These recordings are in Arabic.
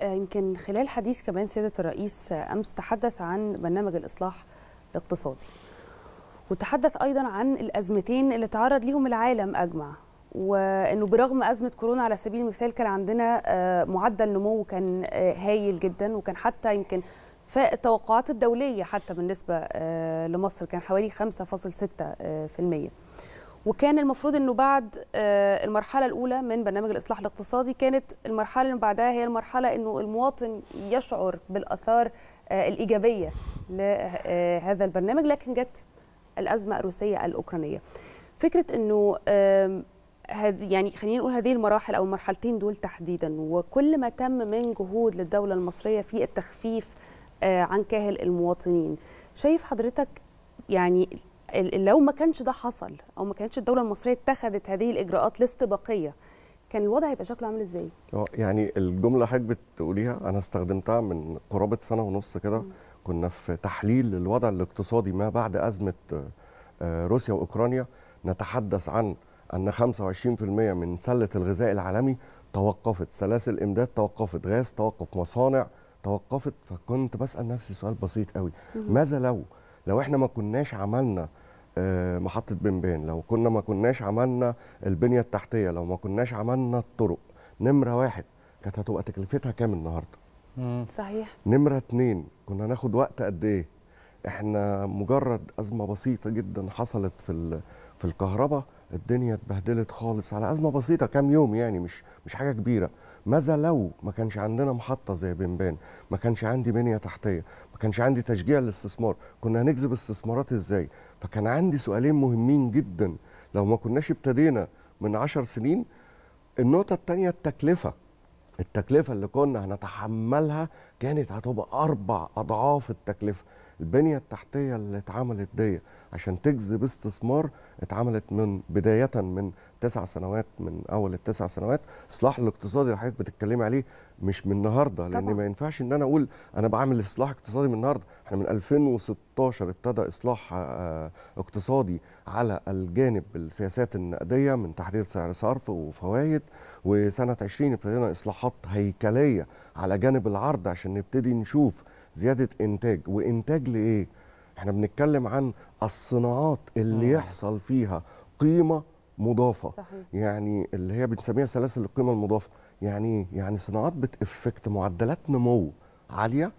آه، يمكن خلال حديث كمان سيادة الرئيس أمس تحدث عن برنامج الإصلاح الاقتصادي وتحدث أيضا عن الأزمتين اللي تعرض ليهم العالم أجمع وانه برغم ازمه كورونا على سبيل المثال كان عندنا آه، معدل نمو كان آه، هايل جدا وكان حتى يمكن فاق التوقعات الدوليه حتى بالنسبه لمصر كان حوالي 5.6% وكان المفروض انه بعد آه، المرحله الاولى من برنامج الاصلاح الاقتصادي كانت المرحله اللي بعدها هي المرحله انه المواطن يشعر بالاثار آه، الايجابيه لهذا آه، البرنامج لكن جت الازمه الروسيه الاوكرانيه فكره انه هذ يعني خلينا نقول هذه المراحل او المرحلتين دول تحديدا وكل ما تم من جهود للدوله المصريه في التخفيف عن كاهل المواطنين شايف حضرتك يعني لو ما كانش ده حصل او ما كانتش الدوله المصريه اتخذت هذه الاجراءات الاستباقيه كان الوضع هيبقى شكله عامل ازاي؟ يعني الجمله حضرتك بتقوليها انا استخدمتها من قرابه سنه ونص كده كنا في تحليل الوضع الاقتصادي ما بعد ازمه آه، روسيا واوكرانيا نتحدث عن ان 25% من سله الغذاء العالمي توقفت، سلاسل امداد توقفت، غاز توقف، مصانع توقفت فكنت بسال نفسي سؤال بسيط قوي ماذا لو لو احنا ما كناش عملنا آه، محطه بنبان لو كنا ما كناش عملنا البنيه التحتيه لو ما كناش عملنا الطرق نمره واحد كانت هتبقى تكلفتها كام النهارده صحيح نمره اتنين كنا هناخد وقت قد ايه احنا مجرد ازمه بسيطه جدا حصلت في في الكهرباء الدنيا اتبهدلت خالص على ازمه بسيطه كام يوم يعني مش مش حاجه كبيره ماذا لو ما كانش عندنا محطه زي بنبان ما كانش عندي بنيه تحتيه كانش عندي تشجيع للاستثمار كنا هنجذب استثمارات ازاي فكان عندي سؤالين مهمين جدا لو ما كناش ابتدينا من عشر سنين النقطه الثانيه التكلفه التكلفه اللي كنا هنتحملها كانت هتبقى اربع اضعاف التكلفه البنيه التحتيه اللي اتعملت دي عشان تجذب استثمار اتعملت من بدايه من تسع سنوات من اول التسع سنوات اصلاح الاقتصادي اللي حضرتك بتتكلمي عليه مش من النهارده لان ما ينفعش ان انا اقول انا بعمل اصلاح اقتصادي من النهارده احنا من 2016 ابتدى اصلاح آه، آه، اقتصادي على الجانب السياسات النقديه من تحرير سعر صرف وفوائد وسنه 20 ابتدينا اصلاحات هيكليه على جانب العرض عشان نبتدي نشوف زياده انتاج وانتاج لايه احنا بنتكلم عن الصناعات اللي مم. يحصل فيها قيمه مضافه صحيح. يعني اللي هي بنسميها سلاسل القيمه المضافه يعني يعني صناعات بتافكت معدلات نمو عاليه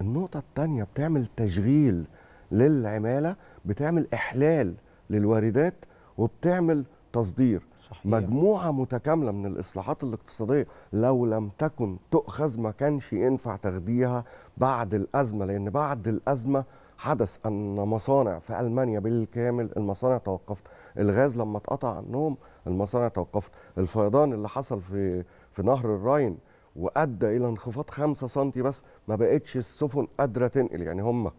النقطه الثانيه بتعمل تشغيل للعماله بتعمل احلال للواردات وبتعمل تصدير صحيح. مجموعه متكامله من الاصلاحات الاقتصاديه لو لم تكن تؤخذ ما كانش ينفع تاخديها بعد الازمه لان بعد الازمه حدث ان مصانع في المانيا بالكامل المصانع توقفت الغاز لما اتقطع عنهم المصانع توقفت الفيضان اللي حصل في في نهر الراين وادى الى انخفاض 5 سم بس ما بقتش السفن قادره تنقل يعني هم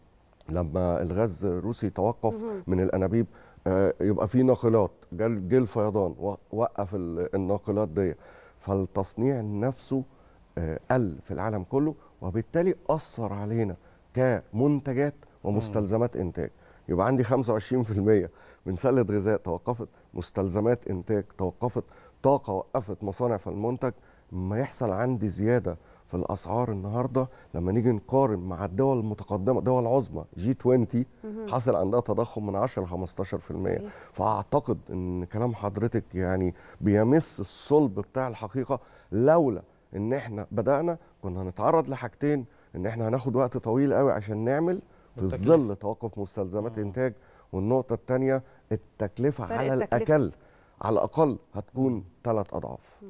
لما الغاز الروسي توقف من الانابيب آه، يبقى في ناقلات جه الفيضان وقف الناقلات دي فالتصنيع نفسه آه، قل في العالم كله وبالتالي اثر علينا كمنتجات ومستلزمات انتاج يبقى عندي 25% من سله غذاء توقفت مستلزمات انتاج توقفت طاقه وقفت مصانع فالمنتج ما يحصل عندي زياده في الاسعار النهارده لما نيجي نقارن مع الدول المتقدمه دول عظمى جي 20 حصل عندها تضخم من 10 ل 15% فاعتقد ان كلام حضرتك يعني بيمس الصلب بتاع الحقيقه لولا ان احنا بدانا كنا هنتعرض لحاجتين ان احنا هناخد وقت طويل قوي عشان نعمل في ظل توقف مستلزمات انتاج والنقطه الثانيه التكلفه على التكلفة. الاقل على الاقل هتكون ثلاث اضعاف